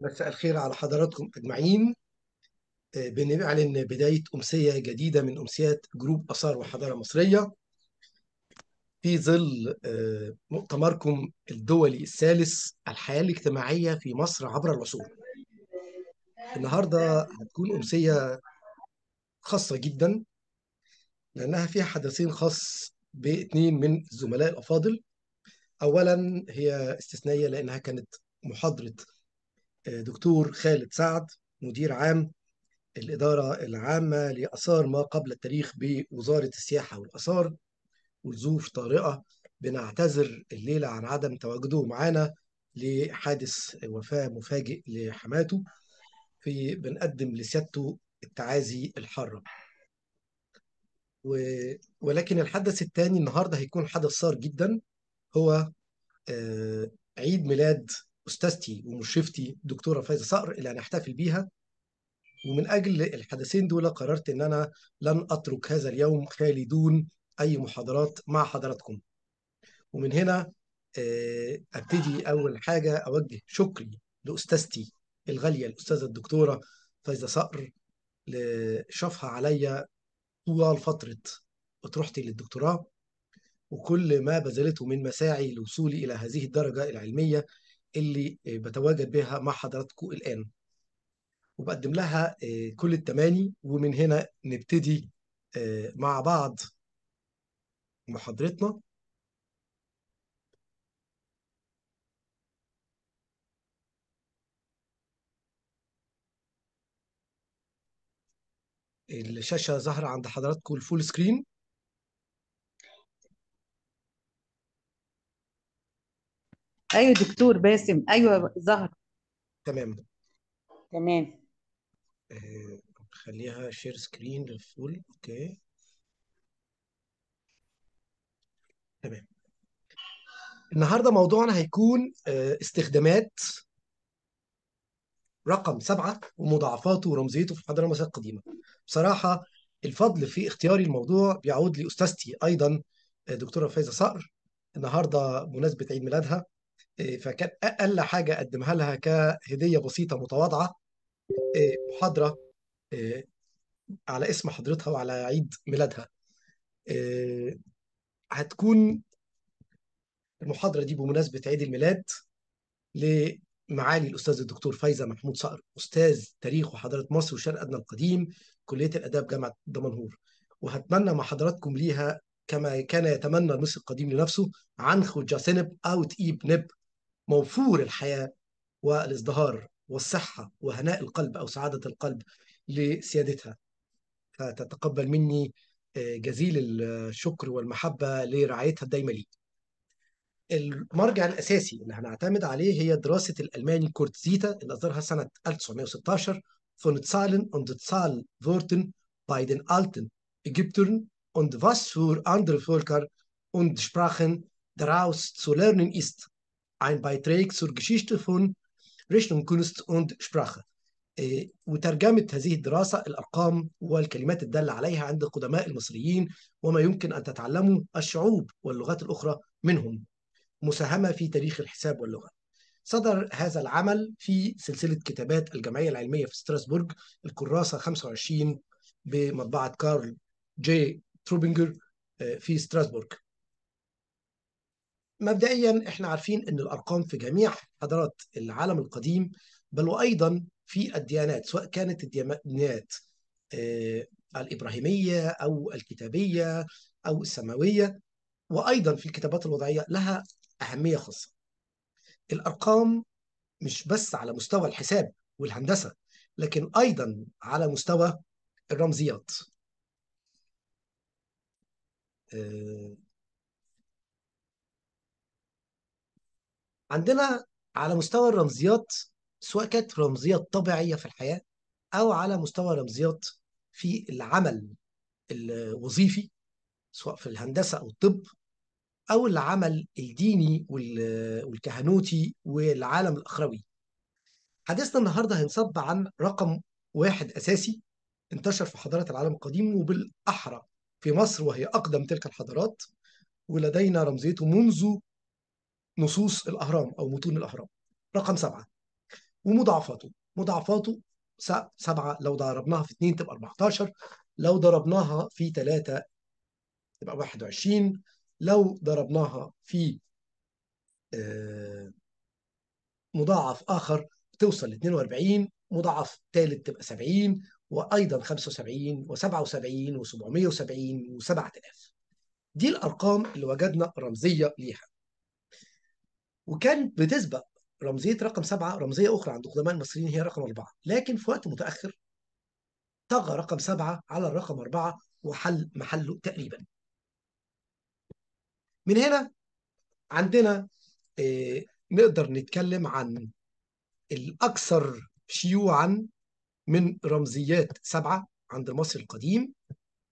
مساء الخير على حضراتكم أجمعين آه، بنعلن بداية أمسية جديدة من أمسيات جروب آثار وحضارة مصرية في ظل آه، مؤتمركم الدولي الثالث الحياة الاجتماعية في مصر عبر العصور النهاردة هتكون أمسية خاصة جدا لأنها فيها حدثين خاص باثنين من الزملاء الأفاضل اولا هي استثنائيه لانها كانت محاضره آه، دكتور خالد سعد مدير عام الاداره العامه لاثار ما قبل التاريخ بوزاره السياحه والاثار وظروف طارئه بنعتذر الليله عن عدم تواجده معانا لحادث وفاه مفاجئ لحماته في بنقدم لسيادته التعازي الحاره و... ولكن الحدث الثاني النهارده هيكون حدث صار جدا هو آه، عيد ميلاد استاذتي ومشرفتي دكتوره فايزه صقر اللي هنحتفل بيها ومن اجل الحدثين دول قررت ان انا لن اترك هذا اليوم خالي دون اي محاضرات مع حضراتكم ومن هنا آه، ابتدي اول حاجه اوجه شكري لاستاذتي الغاليه الاستاذه الدكتوره فايزه صقر لشافها عليا طوال فتره اطروحتي للدكتوراه وكل ما بذلته من مساعي لوصولي إلى هذه الدرجة العلمية اللي آه، بتواجد بها مع حضراتكم الآن وبقدم لها آه، كل التماني ومن هنا نبتدي آه، مع بعض محاضرتنا الشاشة ظاهرة عند حضراتكم الفول سكرين ايوه دكتور باسم ايوه زهر تمام تمام آه، خليها شير سكرين للفول اوكي تمام النهارده موضوعنا هيكون آه، استخدامات رقم سبعة ومضاعفاته ورمزيته في الحضارة المصرية القديمة. بصراحة الفضل في اختياري الموضوع بيعود لأستاذتي أيضا آه، دكتورة فايزة صقر النهارده بمناسبة عيد ميلادها آه، فكان اقل حاجه اقدمها لها كهديه بسيطه متواضعه آه، محاضره آه، على اسم حضرتها وعلى عيد ميلادها هتكون المحاضره دي بمناسبه عيد الميلاد لمعالي الاستاذ الدكتور فايزه محمود صقر استاذ تاريخ وحضاره مصر والشرق ادنى القديم كليه الاداب جامعه دمنهور وهتمنى مع حضراتكم ليها كما كان يتمنى المصري القديم لنفسه عنخ جاسنب أوت إيب نب موفور الحياه والازدهار والصحه وهناء القلب او سعاده القلب لسيادتها فتتقبل مني آه، جزيل الشكر والمحبه لرعايتها الدايمه لي. المرجع الاساسي اللي هنعتمد عليه هي دراسه الالماني كورتزيتا اللي اصدرها سنه 1916 von Zahlen und تسال bei den alten Ägyptern und was für andere فولكر und Sprachen دراوس zu lernen ist. ein Beitrag zur Geschichte von Rechnung Kunst und Sprache إيه، وترجمت هذه الدراسة الأرقام والكلمات الدالة عليها عند القدماء المصريين وما يمكن أن تتعلمه الشعوب واللغات الأخرى منهم مساهمة في تاريخ الحساب واللغة صدر هذا العمل في سلسلة كتابات الجمعية العلمية في ستراسبورغ الكراسة 25 بمطبعة كارل جي تروبنجر إيه، في ستراسبورغ مبدئيا احنا عارفين ان الارقام في جميع حضارات العالم القديم بل وايضا في الديانات سواء كانت الديانات آه، الابراهيميه او الكتابيه او السماويه وايضا في الكتابات الوضعيه لها اهميه خاصه. الارقام مش بس على مستوى الحساب والهندسه لكن ايضا على مستوى الرمزيات. آه، عندنا على مستوى الرمزيات سواء كانت رمزيات طبيعيه في الحياه او على مستوى رمزيات في العمل الوظيفي سواء في الهندسه او الطب او العمل الديني والكهنوتي والعالم الاخروي. حديثنا النهارده هينصب عن رقم واحد اساسي انتشر في حضارات العالم القديم وبالاحرى في مصر وهي اقدم تلك الحضارات ولدينا رمزيته منذ نصوص الاهرام او متون الاهرام رقم سبعه ومضاعفاته مضاعفاته سبعه لو ضربناها في 2 تبقى 14 لو ضربناها في 3 تبقى 21 لو ضربناها في آه، مضاعف اخر توصل ل 42 مضاعف ثالث تبقى 70 وايضا 75 و77 و770 و7000 دي الارقام اللي وجدنا رمزيه ليها وكان بتسبق رمزيه رقم سبعه رمزيه اخرى عند قدماء المصريين هي رقم اربعه لكن في وقت متاخر طغى رقم سبعه على الرقم اربعه وحل محله تقريبا. من هنا عندنا آه، نقدر نتكلم عن الاكثر شيوعا من رمزيات سبعه عند المصري القديم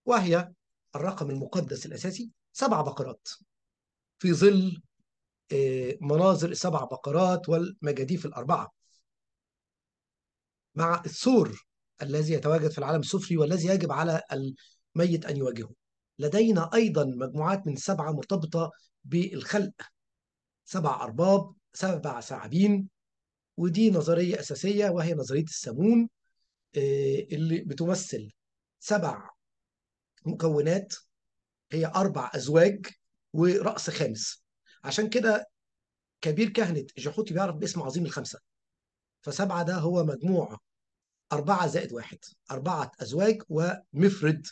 وهي الرقم المقدس الاساسي سبع بقرات في ظل مناظر السبع بقرات والمجاديف الأربعة مع الثور الذي يتواجد في العالم السفلي والذي يجب على الميت أن يواجهه لدينا أيضا مجموعات من سبعة مرتبطة بالخلق سبع أرباب سبع ثعابين ودي نظرية أساسية وهي نظرية السمون آه، اللي بتمثل سبع مكونات هي أربع أزواج ورأس خامس عشان كده كبير كهنة جحوتي بيعرف باسم عظيم الخمسة فسبعة ده هو مجموع أربعة زائد واحد أربعة أزواج ومفرد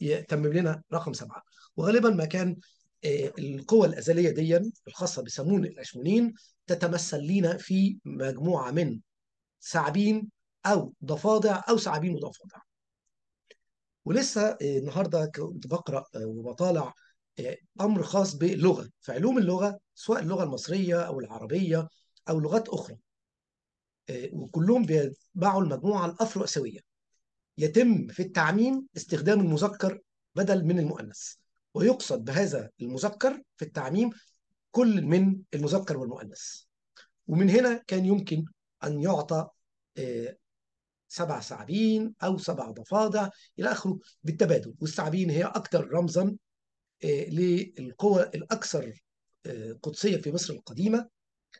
يتمم لنا رقم سبعة وغالبا ما كان آه، القوى الأزلية دي الخاصة بسمون الأشمونين تتمثل لنا في مجموعة من ثعابين أو ضفادع أو ثعابين وضفادع ولسه آه، النهارده كنت بقرا آه، وبطالع امر خاص بلغه فعلوم اللغه سواء اللغه المصريه او العربيه او لغات اخرى آه، وكلهم بيتبعوا المجموعه الافرو اسيويه يتم في التعميم استخدام المذكر بدل من المؤنث ويقصد بهذا المذكر في التعميم كل من المذكر والمؤنث ومن هنا كان يمكن ان يعطى آه، سبع ثعابين او سبع ضفادع الى اخره بالتبادل والثعابين هي اكثر رمزا آه، للقوى الأكثر آه، قدسية في مصر القديمة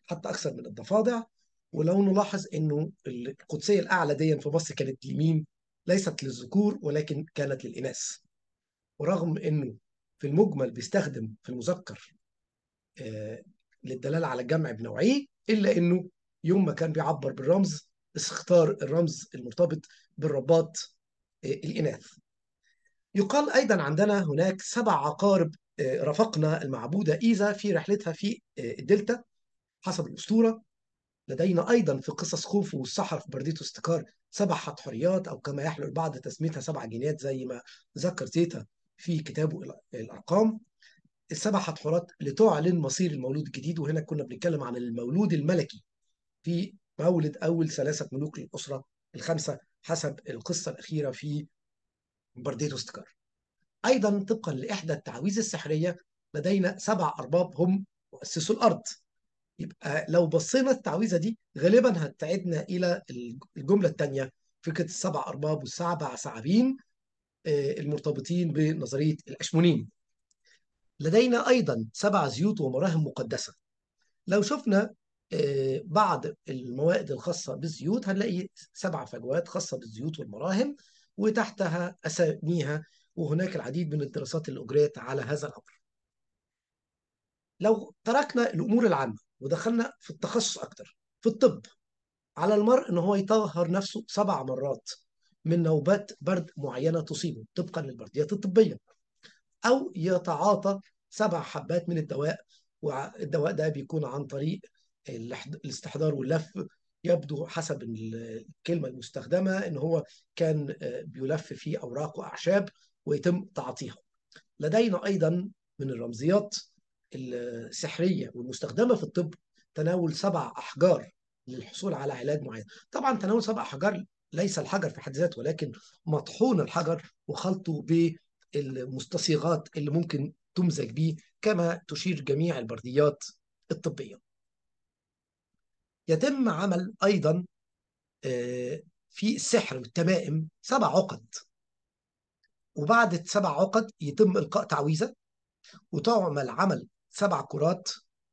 حتى أكثر من الضفادع ولو نلاحظ أنه القدسية الأعلى دي في مصر كانت لمين؟ ليست للذكور ولكن كانت للإناث ورغم أنه في المجمل بيستخدم في المذكر آه، للدلالة على الجمع بنوعيه إلا أنه يوم ما كان بيعبر بالرمز اختار الرمز المرتبط بالرباط الإناث يقال أيضا عندنا هناك سبع عقارب آه، رافقنا المعبودة إيزا في رحلتها في آه، الدلتا حسب الأسطورة لدينا أيضا في قصص خوفو والسحر في برديتو استكار سبع حتحريات أو كما يحلو البعض تسميتها سبع جينات زي ما ذكر زيتا في كتابه الأرقام السبع حتحرات لتعلن مصير المولود الجديد وهنا كنا بنتكلم عن المولود الملكي في مولد أول ثلاثة ملوك للأسرة الخمسة حسب القصة الأخيرة في برديت واستكار ايضا طبقا لاحدى التعويذ السحريه لدينا سبع ارباب هم مؤسسو الارض يبقى لو بصينا التعويذه دي غالبا هتعدنا الى الجمله الثانيه فكره السبع ارباب والسبع ثعابين آه، المرتبطين بنظريه الاشمونين لدينا ايضا سبع زيوت ومراهم مقدسه لو شفنا آه، بعض الموائد الخاصه بالزيوت هنلاقي سبع فجوات خاصه بالزيوت والمراهم وتحتها أساميها وهناك العديد من الدراسات اللي أجريت على هذا الأمر لو تركنا الأمور العامة ودخلنا في التخصص أكتر في الطب على المرء ان هو يطهر نفسه سبع مرات من نوبات برد معينه تصيبه طبقا للبرديات الطبيه او يتعاطى سبع حبات من الدواء والدواء ده بيكون عن طريق الاستحضار واللف يبدو حسب الكلمة المستخدمة إن هو كان آه، بيلف فيه أوراق وأعشاب ويتم تعاطيها لدينا أيضا من الرمزيات السحرية والمستخدمة في الطب تناول سبع أحجار للحصول على علاج معين طبعا تناول سبع أحجار ليس الحجر في حد ذاته ولكن مطحون الحجر وخلطه بالمستصيغات اللي ممكن تمزج به كما تشير جميع البرديات الطبية يتم عمل أيضا آه، في السحر والتمائم سبع عقد وبعد السبع عقد يتم إلقاء تعويذة وتعمل عمل سبع كرات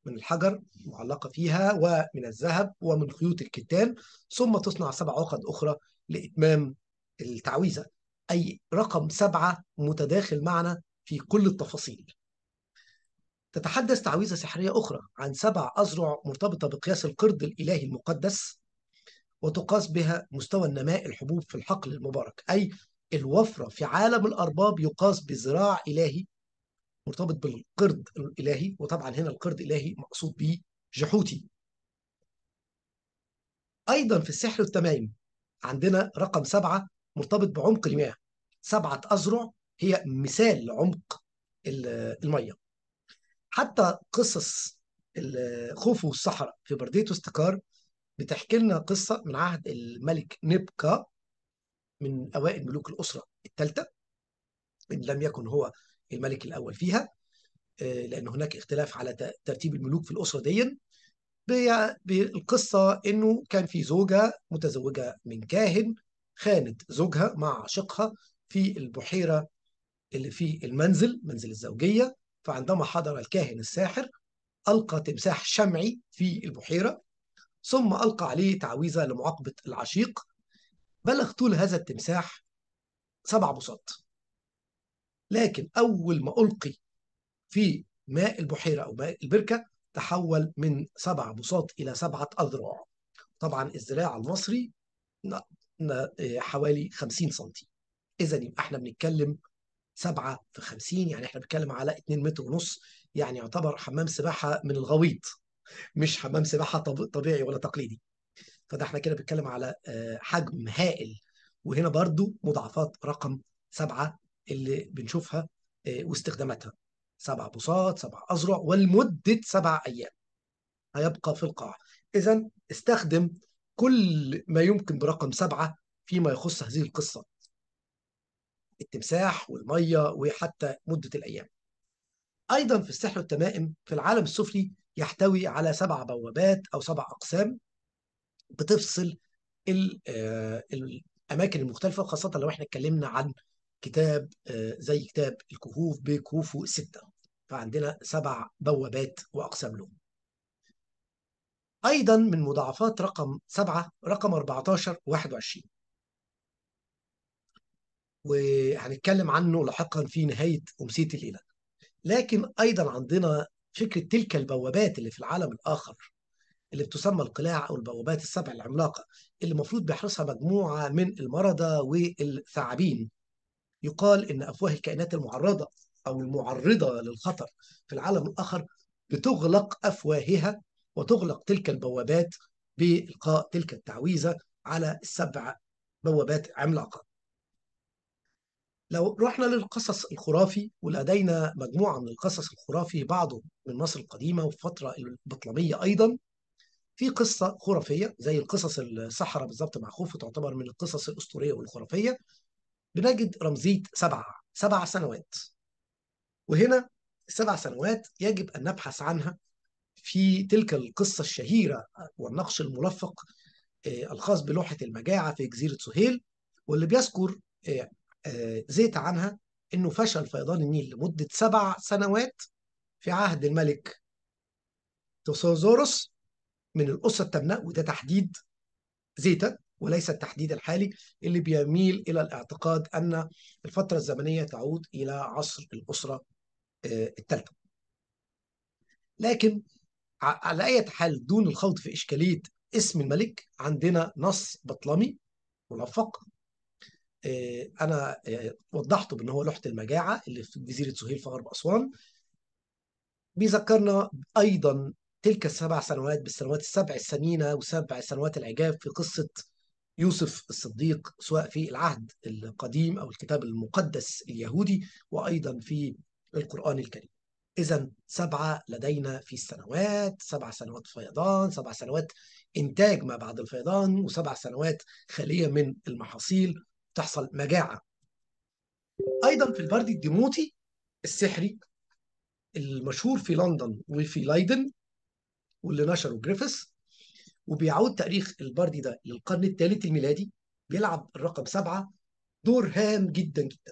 من الحجر معلقه فيها ومن الذهب ومن خيوط الكتان ثم تصنع سبع عقد أخرى لإتمام التعويذة أي رقم سبعة متداخل معنا في كل التفاصيل تتحدث تعويذة سحرية أخرى عن سبع أذرع مرتبطة بقياس القرد الإلهي المقدس وتقاس بها مستوى النماء الحبوب في الحقل المبارك أي الوفرة في عالم الأرباب يقاس بذراع إلهي مرتبط بالقرد الإلهي وطبعا هنا القرد الإلهي مقصود به جحوتي أيضا في السحر التمائم عندنا رقم سبعة مرتبط بعمق المياه سبعة أذرع هي مثال لعمق المية حتى قصص الخوف والصحراء في برديه واستقار بتحكي لنا قصه من عهد الملك نبكا من اوائل ملوك الاسره الثالثه ان لم يكن هو الملك الاول فيها آه، لان هناك اختلاف على ترتيب الملوك في الاسره دي بالقصه انه كان في زوجه متزوجه من كاهن خانت زوجها مع عشقها في البحيره اللي في المنزل منزل الزوجيه فعندما حضر الكاهن الساحر ألقى تمساح شمعي في البحيرة ثم ألقى عليه تعويذة لمعاقبة العشيق بلغ طول هذا التمساح سبع بساط لكن أول ما ألقي في ماء البحيرة أو ماء البركة تحول من سبع بساط إلى سبعة أذرع طبعا الذراع المصري حوالي 50 سم إذا يبقى احنا بنتكلم 7 في 50 يعني احنا بنتكلم على 2 متر ونص يعني يعتبر حمام سباحه من الغويط مش حمام سباحه طبيعي ولا تقليدي فده احنا كده بنتكلم على آه، حجم هائل وهنا برضو مضاعفات رقم سبعة اللي بنشوفها آه، واستخداماتها سبع بوصات سبع أذرع والمدة سبع أيام هيبقى في القاع إذا استخدم كل ما يمكن برقم سبعة فيما يخص هذه القصة التمساح والميه وحتى مده الايام. ايضا في السحر والتمائم في العالم السفلي يحتوي على سبع بوابات او سبع اقسام بتفصل آه، الاماكن المختلفه خاصة لو احنا اتكلمنا عن كتاب آه، زي كتاب الكهوف بكهوفه سته فعندنا سبع بوابات واقسام لهم. ايضا من مضاعفات رقم سبعه رقم 14 21 وهنتكلم عنه لاحقا في نهايه امسيه الليله لكن ايضا عندنا فكره تلك البوابات اللي في العالم الاخر اللي بتسمى القلاع او البوابات السبع العملاقه اللي المفروض بيحرسها مجموعه من المرضى والثعابين يقال ان افواه الكائنات المعرضه او المعرضه للخطر في العالم الاخر بتغلق افواهها وتغلق تلك البوابات بالقاء تلك التعويذه على السبع بوابات عملاقه لو رحنا للقصص الخرافي ولدينا مجموعة من القصص الخرافي بعضه من مصر القديمة والفترة البطلمية أيضا في قصة خرافية زي القصص الصحراء بالضبط مع خوفو تعتبر من القصص الأسطورية والخرافية بنجد رمزية سبعة سبع سنوات وهنا السبع سنوات يجب أن نبحث عنها في تلك القصة الشهيرة والنقش الملفق آه، الخاص بلوحة المجاعة في جزيرة سهيل واللي بيذكر آه، آه، زيت عنها انه فشل فيضان النيل لمده سبع سنوات في عهد الملك توسوزوروس من الاسره التمناء وده تحديد زيتا وليس التحديد الحالي اللي بيميل الى الاعتقاد ان الفتره الزمنيه تعود الى عصر الاسره آه، الثالثه. لكن على اي حال دون الخوض في اشكاليه اسم الملك عندنا نص بطلمي ملفق آه، انا آه، وضحته بان هو لوحه المجاعه اللي في جزيره سهيل في غرب اسوان بيذكرنا ايضا تلك السبع سنوات بالسنوات السبع الثمينه وسبع سنوات العجاب في قصه يوسف الصديق سواء في العهد القديم او الكتاب المقدس اليهودي وايضا في القران الكريم. اذا سبعه لدينا في السنوات، سبع سنوات فيضان، سبع سنوات انتاج ما بعد الفيضان، وسبع سنوات خاليه من المحاصيل تحصل مجاعه ايضا في البرد الديموطي السحري المشهور في لندن وفي لايدن واللي نشره جريفيث وبيعود تاريخ البردي ده للقرن الثالث الميلادي بيلعب الرقم سبعه دور هام جدا جدا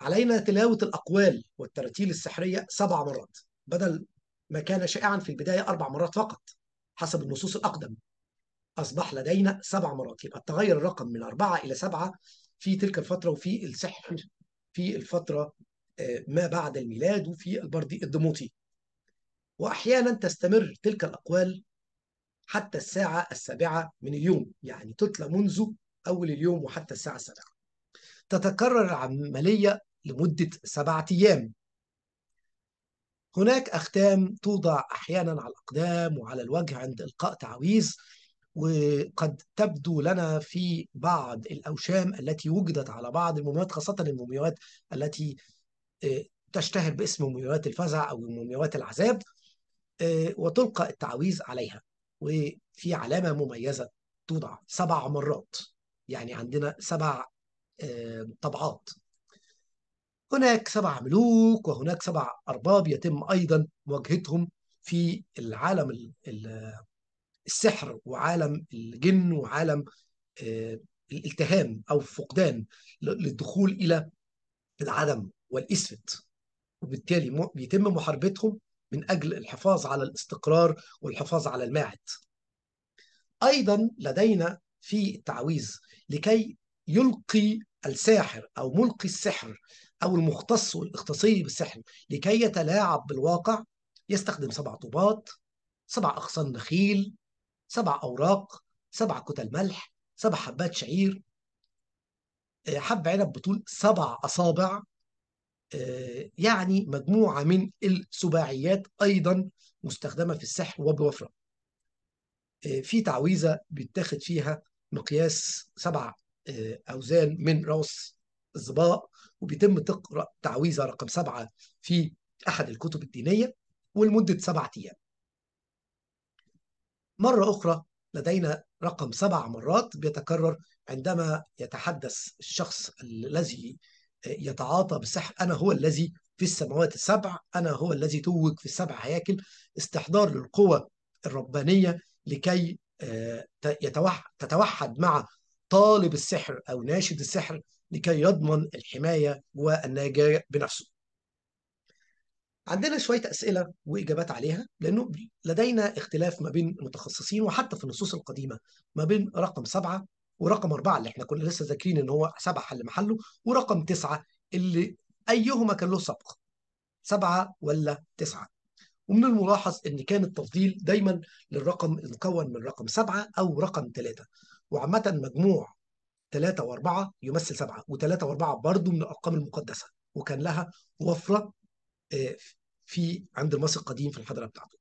علينا تلاوة الأقوال والتراتيل السحرية سبع مرات بدل ما كان شائعا في البداية أربع مرات فقط حسب النصوص الأقدم أصبح لدينا سبع مرات يبقى تغير الرقم من أربعة إلى سبعة في تلك الفترة وفي السحر في الفترة آه، ما بعد الميلاد وفي البردي الدموطي وأحيانا تستمر تلك الأقوال حتى الساعة السابعة من اليوم يعني تتلى منذ أول اليوم وحتى الساعة السابعة تتكرر العملية لمدة سبعة أيام هناك أختام توضع أحيانا على الأقدام وعلى الوجه عند إلقاء تعويذ وقد تبدو لنا في بعض الأوشام التي وجدت على بعض المومياوات خاصة المومياوات التي آه، تشتهر باسم مومياوات الفزع أو مومياوات العذاب آه، وتلقى التعويذ عليها وفي علامة مميزة توضع سبع مرات يعني عندنا سبع آه، طبعات هناك سبع ملوك وهناك سبع أرباب يتم أيضا مواجهتهم في العالم السحر وعالم الجن وعالم آه، الالتهام او الفقدان للدخول الى العدم والاسفت وبالتالي بيتم محاربتهم من اجل الحفاظ على الاستقرار والحفاظ على الماعد. ايضا لدينا في التعويذ لكي يلقي الساحر او ملقي السحر او المختص والاختصاصي بالسحر لكي يتلاعب بالواقع يستخدم سبع طوبات سبع اغصان نخيل سبع أوراق سبع كتل ملح سبع حبات شعير آه، حب عنب بطول سبع أصابع آه، يعني مجموعة من السباعيات أيضا مستخدمة في السحر وبوفرة آه، في تعويذة بيتاخد فيها مقياس سبع أوزان من رأس الظباء وبيتم تقرأ تعويذة رقم سبعة في أحد الكتب الدينية ولمدة سبعة أيام مرة أخرى لدينا رقم سبع مرات بيتكرر عندما يتحدث الشخص الذي يتعاطى بالسحر أنا هو الذي في السماوات السبع أنا هو الذي توج في السبع هياكل استحضار للقوة الربانية لكي آه، تتوحد مع طالب السحر أو ناشد السحر لكي يضمن الحماية والنجاة بنفسه عندنا شويه اسئله واجابات عليها لانه لدينا اختلاف ما بين المتخصصين وحتى في النصوص القديمه ما بين رقم سبعه ورقم أربعة اللي احنا كنا لسه ذاكرين ان هو سبعة حل محله ورقم تسعة اللي أيهما كان له سبق سبعة ولا تسعة ومن الملاحظ ان كان التفضيل دايما للرقم المكون من رقم سبعة أو رقم ثلاثة وعامة مجموع ثلاثة وأربعة يمثل سبعة وثلاثة وأربعة برضو من الأرقام المقدسة وكان لها وفرة في عند المصري القديم في الحضاره بتاعته.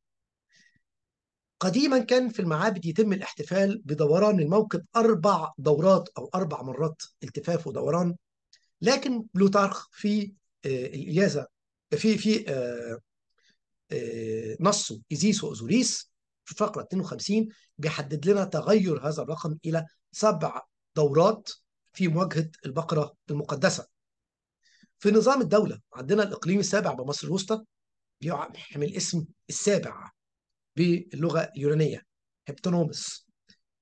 قديما كان في المعابد يتم الاحتفال بدوران الموكب اربع دورات او اربع مرات التفاف ودوران لكن بلوتارخ في آه، الإجازة في في آه، آه، نصه ايزيس وأزوريس في فقرة 52 بيحدد لنا تغير هذا الرقم إلى سبع دورات في مواجهة البقرة المقدسة في نظام الدوله عندنا الاقليم السابع بمصر الوسطى بيحمل اسم السابع باللغه اليونانيه هبتونومس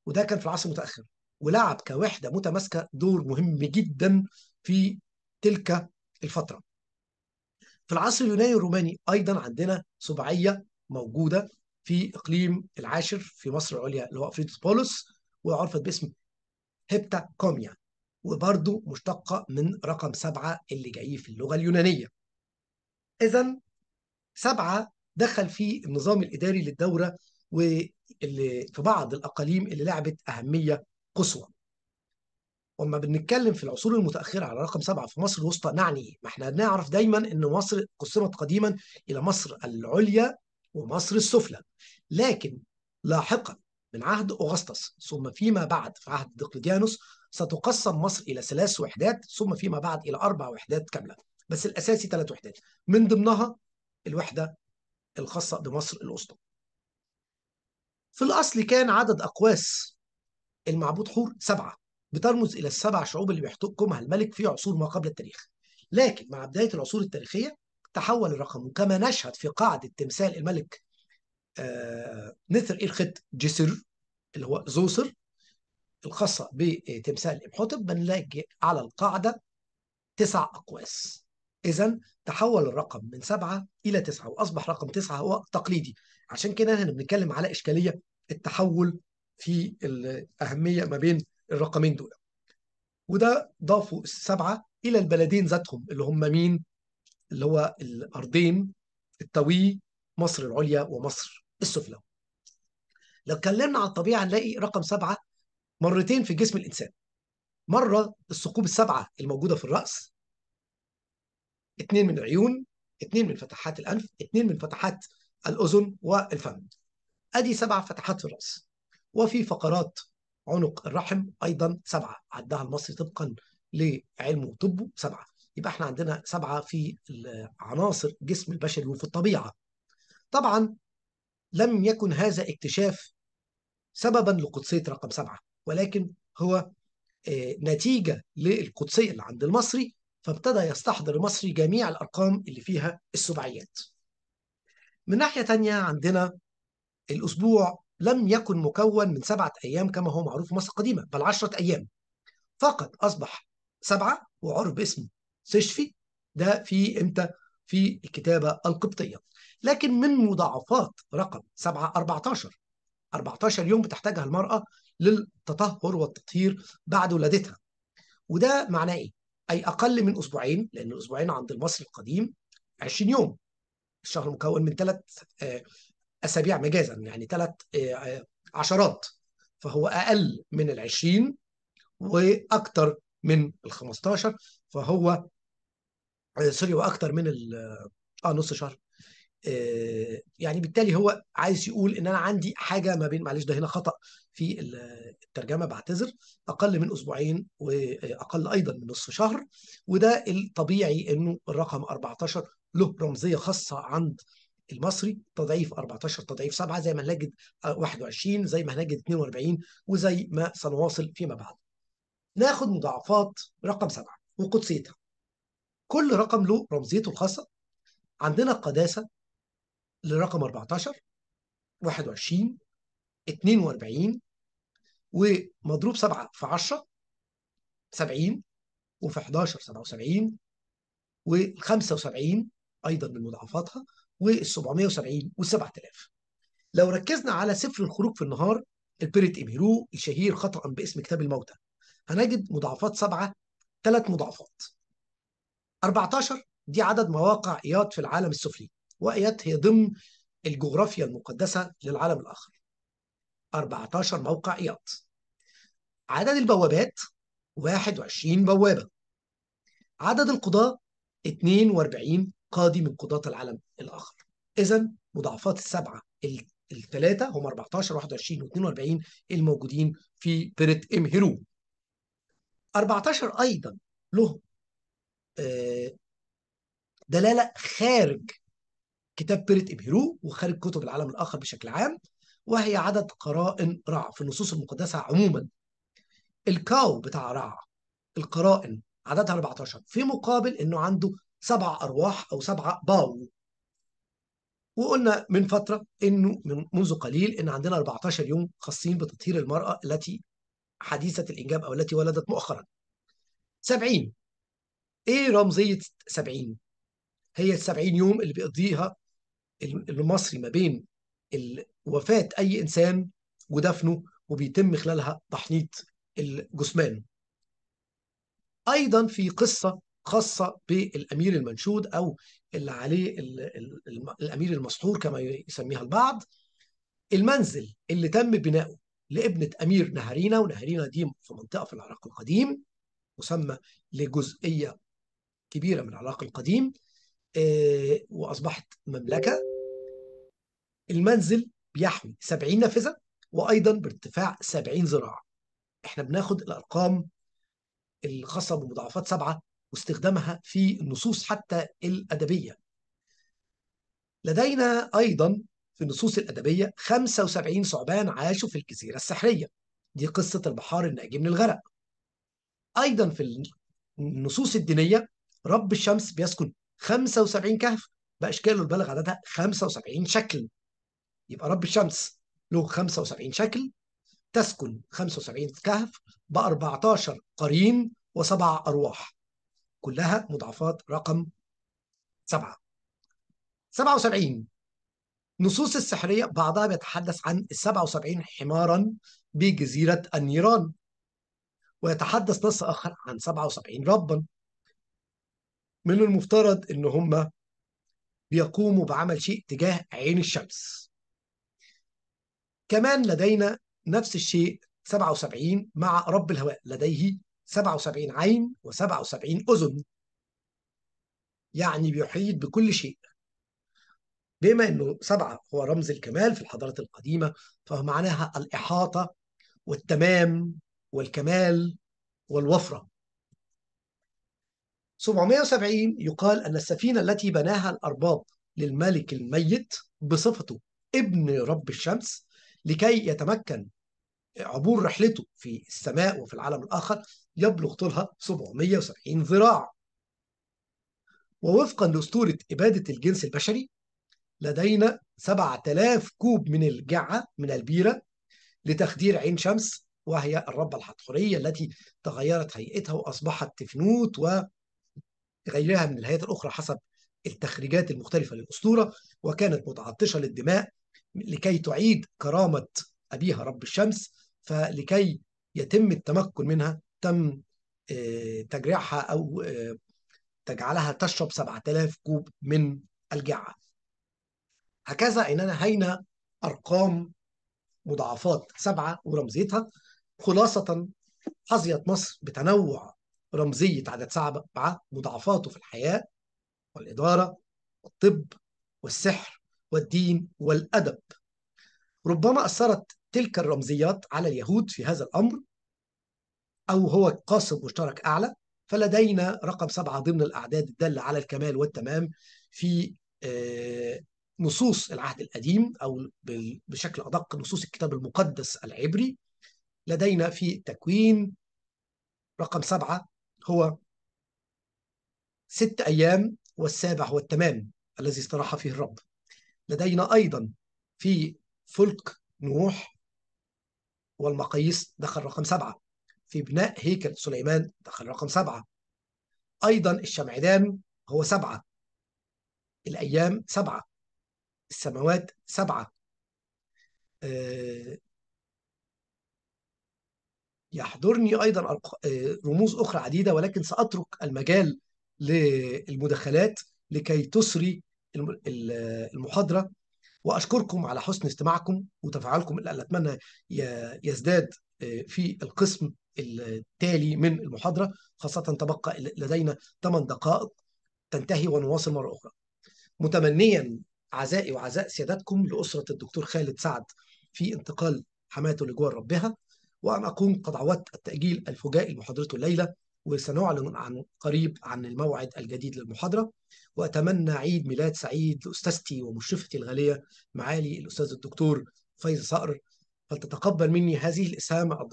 وده كان في العصر المتاخر ولعب كوحده متماسكه دور مهم جدا في تلك الفتره. في العصر اليوناني الروماني ايضا عندنا سبعيه موجوده في اقليم العاشر في مصر العليا اللي هو افريدوس بولس وعرفت باسم هبتا كوميا وبرضه مشتقة من رقم سبعة اللي جاي في اللغة اليونانية إذا سبعة دخل في النظام الإداري للدورة واللي في بعض الأقاليم اللي لعبت أهمية قصوى وما بنتكلم في العصور المتأخرة على رقم سبعة في مصر الوسطى نعني إيه؟ ما احنا نعرف دايما إن مصر قسمت قديما إلى مصر العليا ومصر السفلى لكن لاحقا من عهد أغسطس ثم فيما بعد في عهد دقلديانوس ستقسم مصر الى ثلاث وحدات ثم فيما بعد الى اربع وحدات كامله بس الاساسي ثلاث وحدات من ضمنها الوحده الخاصه بمصر الوسطى في الاصل كان عدد اقواس المعبود حور سبعه بترمز الى السبع شعوب اللي بيحكمها الملك في عصور ما قبل التاريخ لكن مع بدايه العصور التاريخيه تحول الرقم كما نشهد في قاعده تمثال الملك آه، نثر الخت جسر اللي هو زوسر الخاصة بتمثال إمحوتب بنلاقي على القاعدة تسع أقواس إذا تحول الرقم من سبعة إلى تسعة وأصبح رقم تسعة هو تقليدي عشان كده احنا بنتكلم على إشكالية التحول في الأهمية ما بين الرقمين دول وده ضافوا السبعة إلى البلدين ذاتهم اللي هم مين؟ اللي هو الأرضين التوي مصر العليا ومصر السفلى لو اتكلمنا عن الطبيعة هنلاقي رقم سبعة مرتين في جسم الانسان مره الثقوب السبعه الموجوده في الراس اثنين من العيون اثنين من فتحات الانف اثنين من فتحات الاذن والفم ادي سبع فتحات في الراس وفي فقرات عنق الرحم ايضا سبعه عدها المصري طبقا لعلمه وطبه سبعه يبقى احنا عندنا سبعه في عناصر جسم البشري وفي الطبيعه طبعا لم يكن هذا اكتشاف سببا لقدسيه رقم سبعه ولكن هو آه، نتيجة للقدسية اللي عند المصري فابتدى يستحضر المصري جميع الأرقام اللي فيها السبعيات من ناحية تانية عندنا الأسبوع لم يكن مكون من سبعة أيام كما هو معروف في مصر القديمة بل عشرة أيام فقط أصبح سبعة وعرف باسم سيشفي ده في إمتى في الكتابة القبطية لكن من مضاعفات رقم سبعة 14 14 يوم بتحتاجها المرأة للتطهر والتطهير بعد ولادتها وده معناه ايه؟ اي اقل من اسبوعين لان الاسبوعين عند المصري القديم 20 يوم الشهر مكون من ثلاث آه، اسابيع مجازا يعني ثلاث آه، آه، عشرات فهو اقل من ال 20 واكثر من ال 15 فهو سوري واكثر من ال اه نص شهر يعني بالتالي هو عايز يقول ان انا عندي حاجه ما بين معلش ده هنا خطا في الترجمه بعتذر اقل من اسبوعين واقل ايضا من نصف شهر وده الطبيعي انه الرقم 14 له رمزيه خاصه عند المصري تضعيف 14 تضعيف 7 زي ما هنجد 21 آه، زي ما هنجد 42 وزي ما سنواصل فيما بعد. ناخد مضاعفات رقم 7 وقدسيتها. كل رقم له رمزيته الخاصه عندنا قداسه لرقم 14 21 42 ومضروب 7 في 10 70 وفي 11 77 وال 75 ايضا من مضاعفاتها وال 770 وال 7000 لو ركزنا على سفر الخروج في النهار البيريت ايميرو الشهير خطأ باسم كتاب الموتى هنجد مضاعفات سبعة ثلاث مضاعفات 14 دي عدد مواقع إياد في العالم السفلي وإياد هي ضمن الجغرافيا المقدسة للعالم الآخر 14 موقع إياط عدد البوابات 21 بوابة عدد القضاة 42 قاضي من قضاة العالم الآخر إذا مضاعفات السبعة الثلاثة هم 14 21 و42 الموجودين في بيرت ام هيرو 14 أيضا له آه، دلالة خارج كتاب بيرت ام هيرو وخارج كتب العالم الآخر بشكل عام وهي عدد قرائن رع في النصوص المقدسة عموما الكاو بتاع رع القرائن عددها 14 في مقابل انه عنده سبع ارواح او سبعه باو وقلنا من فتره انه من منذ قليل ان عندنا 14 يوم خاصين بتطهير المراه التي حديثه الانجاب او التي ولدت مؤخرا 70 ايه رمزيه 70 هي ال 70 يوم اللي بيقضيها المصري ما بين وفاة أي إنسان ودفنه وبيتم خلالها تحنيط الجثمان أيضا في قصة خاصة بالأمير المنشود أو اللي عليه الـ الـ الأمير المسحور كما يسميها البعض المنزل اللي تم بناؤه لابنة أمير نهرينا ونهرينا دي في منطقة في العراق القديم مسمى لجزئية كبيرة من العراق القديم آه، وأصبحت مملكة المنزل بيحوي 70 نافذه وايضا بارتفاع 70 ذراع احنا بناخد الارقام الخاصه بمضاعفات سبعه واستخدامها في النصوص حتى الادبيه لدينا ايضا في النصوص الادبيه 75 ثعبان عاشوا في الجزيره السحريه دي قصه البحار الناجي من الغرق ايضا في النصوص الدينيه رب الشمس بيسكن 75 كهف باشكاله البلغ عددها 75 شكل يبقى رب الشمس له 75 شكل تسكن 75 كهف ب 14 قرين وسبع أرواح كلها مضاعفات رقم سبعة 77 نصوص السحرية بعضها بيتحدث عن ال 77 حمارا بجزيرة النيران ويتحدث نص آخر عن 77 ربا من المفترض إن هم بيقوموا بعمل شيء تجاه عين الشمس كمان لدينا نفس الشيء 77 مع رب الهواء لديه 77 عين و77 أذن يعني بيحيط بكل شيء بما انه سبعه هو رمز الكمال في الحضارات القديمه فهو معناها الاحاطه والتمام والكمال والوفره 770 يقال ان السفينه التي بناها الارباب للملك الميت بصفته ابن رب الشمس لكي يتمكن عبور رحلته في السماء وفي العالم الآخر يبلغ طولها 770 ذراع ووفقا لأسطورة إبادة الجنس البشري لدينا 7000 كوب من الجعة من البيرة لتخدير عين شمس وهي الربة الحضورية التي تغيرت هيئتها وأصبحت تفنوت وغيرها من الهيئات الأخرى حسب التخريجات المختلفة للأسطورة وكانت متعطشة للدماء لكي تعيد كرامة أبيها رب الشمس فلكي يتم التمكن منها تم آه، تجريعها أو آه، تجعلها تشرب 7000 كوب من الجعة هكذا إننا هينا أرقام مضاعفات سبعة ورمزيتها خلاصة حظيت مصر بتنوع رمزية عدد سبعة مضاعفاته في الحياة والإدارة والطب والسحر والدين والأدب ربما أثرت تلك الرمزيات على اليهود في هذا الأمر أو هو قاسم مشترك أعلى فلدينا رقم سبعة ضمن الأعداد الدالة على الكمال والتمام في آه، نصوص العهد القديم أو بشكل أدق نصوص الكتاب المقدس العبري لدينا في التكوين رقم سبعة هو ست أيام والسابع هو التمام الذي استراح فيه الرب لدينا أيضا في فلك نوح والمقاييس دخل رقم سبعة في بناء هيكل سليمان دخل رقم سبعة أيضا الشمعدان هو سبعة الأيام سبعة السماوات سبعة آه، يحضرني أيضا آه، رموز أخرى عديدة ولكن سأترك المجال للمداخلات لكي تسري المحاضرة وأشكركم على حسن استماعكم وتفاعلكم اللي أتمنى يزداد آه، في القسم التالي من المحاضرة خاصة تبقى لدينا 8 دقائق تنتهي ونواصل مرة أخرى متمنيا عزائي وعزاء سيادتكم لأسرة الدكتور خالد سعد في انتقال حماته لجوار ربها وأن أكون قد عودت التأجيل الفجائي لمحاضرته الليلة وسنعلن عن قريب عن الموعد الجديد للمحاضرة وأتمنى عيد ميلاد سعيد لأستاذتي ومشرفتي الغالية معالي الأستاذ الدكتور فايز صقر فلتتقبل مني هذه الإسهامة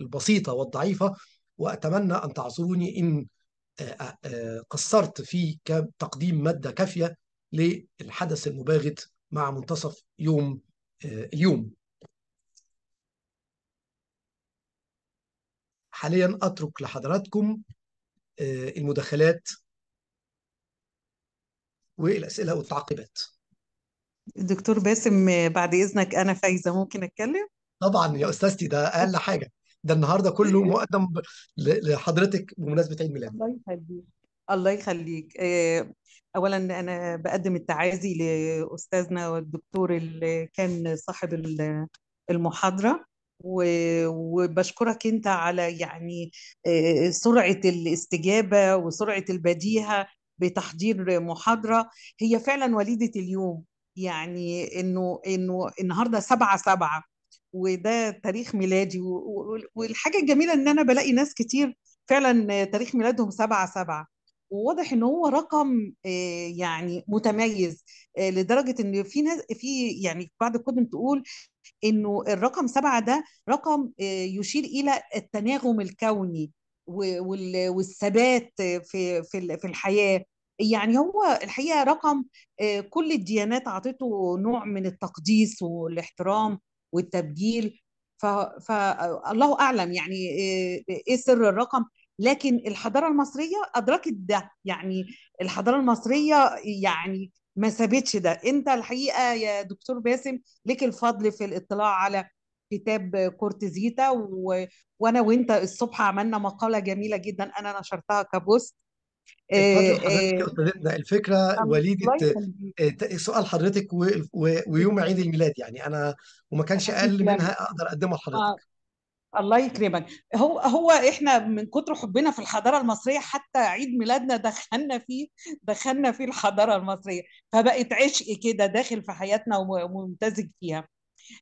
البسيطة والضعيفة وأتمنى أن تعذروني إن قصرت في تقديم مادة كافية للحدث المباغت مع منتصف يوم اليوم حاليا أترك لحضراتكم آه، المداخلات والأسئلة والتعقيبات دكتور باسم بعد إذنك أنا فايزة ممكن أتكلم؟ طبعا يا أستاذتي ده أقل حاجة ده النهارده كله مقدم لحضرتك بمناسبه عيد ميلادك الله يخليك الله يخليك آه، اولا انا بقدم التعازي لاستاذنا والدكتور اللي كان صاحب المحاضره وبشكرك انت على يعني سرعة الاستجابة وسرعة البديهة بتحضير محاضرة هي فعلا وليدة اليوم يعني انه انه النهارده 7 7 وده تاريخ ميلادي والحاجة الجميلة ان انا بلاقي ناس كتير فعلا تاريخ ميلادهم 7 7 وواضح ان هو رقم آه، يعني متميز آه، لدرجه ان في ناس في يعني بعض الكتب تقول انه الرقم سبعه ده رقم آه، يشير الى التناغم الكوني والثبات في في الحياه يعني هو الحقيقه رقم كل الديانات اعطته نوع من التقديس والاحترام والتبجيل فالله اعلم يعني ايه سر الرقم لكن الحضاره المصريه ادركت ده يعني الحضاره المصريه يعني ما سابتش ده انت الحقيقه يا دكتور باسم لك الفضل في الاطلاع على كتاب كورتزيتا و... وانا وانت الصبح عملنا مقاله جميله جدا انا نشرتها كبوست آه، حضرتك آه، الفكره وليده آه، سؤال حضرتك ويوم عيد الميلاد يعني انا وما كانش اقل منها يعني. اقدر اقدمها لحضرتك الله يكرمك هو هو احنا من كتر حبنا في الحضاره المصريه حتى عيد ميلادنا دخلنا فيه دخلنا فيه الحضاره المصريه فبقت عشق كده داخل في حياتنا وممتزج فيها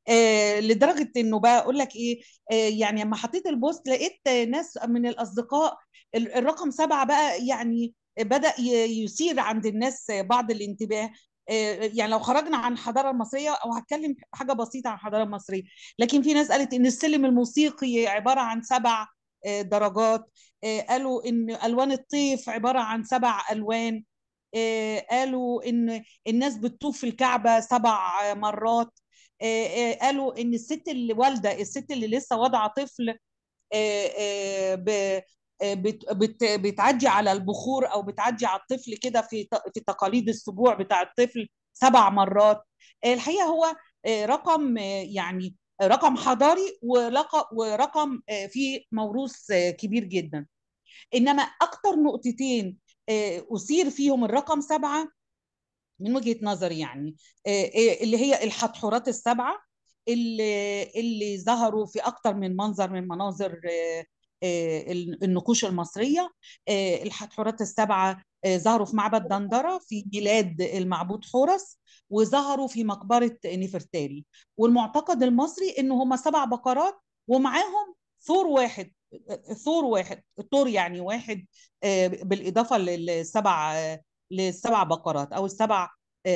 آه لدرجه انه بقى اقول لك ايه آه يعني لما حطيت البوست لقيت ناس من الاصدقاء الرقم سبعه بقى يعني بدا يثير عند الناس بعض الانتباه آه، يعني لو خرجنا عن الحضاره المصريه او هتكلم حاجه بسيطه عن الحضاره المصريه لكن في ناس قالت ان السلم الموسيقي عباره عن سبع آه، درجات آه، قالوا ان الوان الطيف عباره عن سبع الوان قالوا ان الناس بتطوف في الكعبه سبع مرات قالوا ان الست اللي والده الست اللي لسه واضعه طفل آه، بت بتعدي على البخور او بتعدي على الطفل كده في في تقاليد السبوع بتاع الطفل سبع مرات آه، الحقيقه هو آه، رقم يعني رقم حضاري ورقم فيه موروث كبير جدا انما اكتر نقطتين اثير فيهم الرقم سبعه من وجهه نظري يعني اللي هي الحتحورات السبعه اللي اللي ظهروا في اكتر من منظر من مناظر آه، النقوش المصرية آه، الحتحورات السبعة آه، ظهروا في معبد دندرة في ميلاد المعبود حورس وظهروا في مقبرة نفرتاري والمعتقد المصري إن هم سبع بقرات ومعاهم ثور واحد ثور واحد ثور يعني واحد بالإضافة للسبع للسبع بقرات أو السبع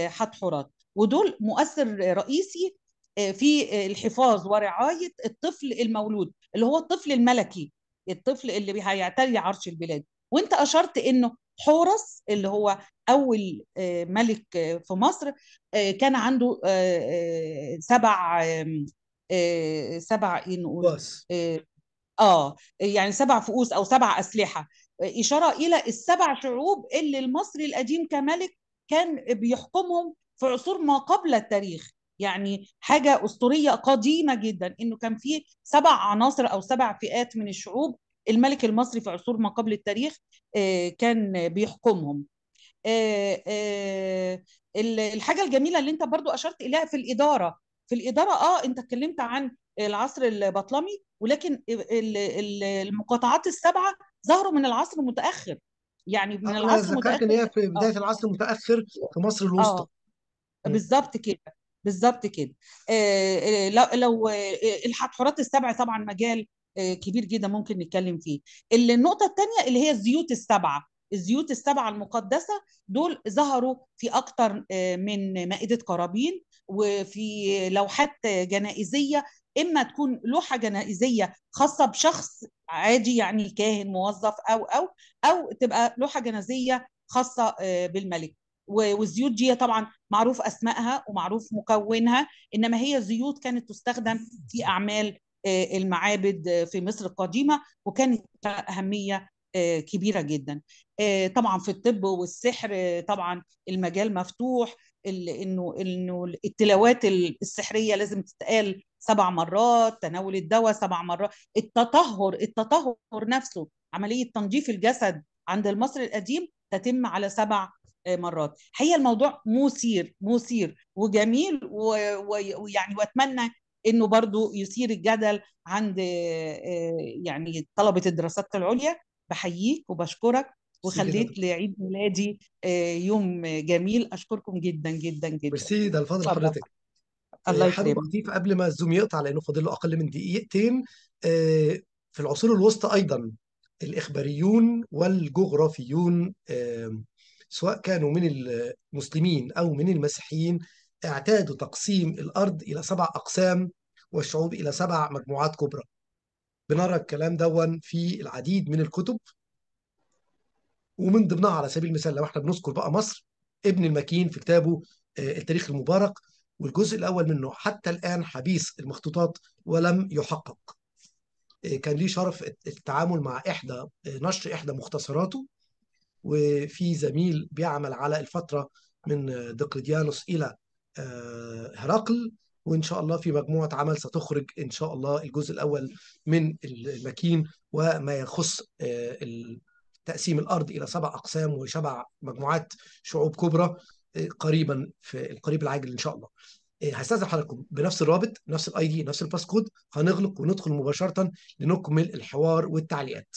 حتحورات ودول مؤثر رئيسي في الحفاظ ورعايه الطفل المولود اللي هو الطفل الملكي الطفل اللي هيعتري عرش البلاد وانت اشرت انه حورس اللي هو اول آه، ملك آه، في مصر آه، كان عنده سبع سبع ايه نقول اه يعني سبع فؤوس او سبع اسلحه اشاره الى السبع شعوب اللي المصري القديم كملك كان بيحكمهم في عصور ما قبل التاريخ يعني حاجه اسطوريه قديمه جدا انه كان في سبع عناصر او سبع فئات من الشعوب الملك المصري في عصور ما قبل التاريخ آه، كان بيحكمهم آه، آه، الحاجه الجميله اللي انت برضو اشرت اليها في الاداره في الاداره اه انت اتكلمت عن العصر البطلمي ولكن المقاطعات السبعه ظهروا من العصر المتاخر يعني من العصر المتاخر ذكرت ان هي في بدايه العصر المتاخر في مصر الوسطى بالظبط كده بالظبط كده آه، آه، لو آه، الحتحورات السبع طبعا مجال كبير جدا ممكن نتكلم فيه النقطه الثانيه اللي هي الزيوت السبعه الزيوت السبعه المقدسه دول ظهروا في اكتر من مائده قرابين وفي لوحات جنائزيه اما تكون لوحه جنائزيه خاصه بشخص عادي يعني كاهن موظف او او او تبقى لوحه جنائزيه خاصه بالملك والزيوت دي طبعا معروف اسمائها ومعروف مكونها انما هي زيوت كانت تستخدم في اعمال آه، المعابد آه، في مصر القديمه وكانت اهميه آه، كبيره جدا طبعا في الطب والسحر طبعا المجال مفتوح انه انه التلاوات السحريه لازم تتقال سبع مرات تناول الدواء سبع مرات التطهر التطهر نفسه عمليه تنظيف الجسد عند المصري القديم تتم على سبع مرات هي الموضوع مثير مثير وجميل ويعني واتمنى انه برضو يثير الجدل عند آه، يعني طلبه الدراسات العليا بحييك وبشكرك وخليت لعيد ميلادي آه، يوم جميل اشكركم جدا جدا جدا ميرسي ده الفضل حضرتك آه، الله حضرتك لطيف قبل ما الزوم يقطع لانه فاضل له اقل من دقيقتين في العصور الوسطى ايضا الاخباريون والجغرافيون سواء كانوا من المسلمين أو من المسيحيين اعتادوا تقسيم الأرض إلى سبع أقسام والشعوب إلى سبع مجموعات كبرى بنرى الكلام دون في العديد من الكتب ومن ضمنها على سبيل المثال لو احنا بنذكر بقى مصر ابن المكين في كتابه آه، التاريخ المبارك والجزء الأول منه حتى الآن حبيس المخطوطات ولم يحقق آه، كان ليه شرف التعامل مع إحدى آه، نشر إحدى مختصراته وفي زميل بيعمل على الفترة من دقلديانوس إلى آه، هرقل وإن شاء الله في مجموعة عمل ستخرج إن شاء الله الجزء الأول من المكين وما يخص آه، تقسيم الأرض إلى سبع أقسام وسبع مجموعات شعوب كبرى آه، قريبا في القريب العاجل إن شاء الله هستاذن حضراتكم بنفس الرابط نفس الاي دي نفس الباسكود هنغلق وندخل مباشره لنكمل الحوار والتعليقات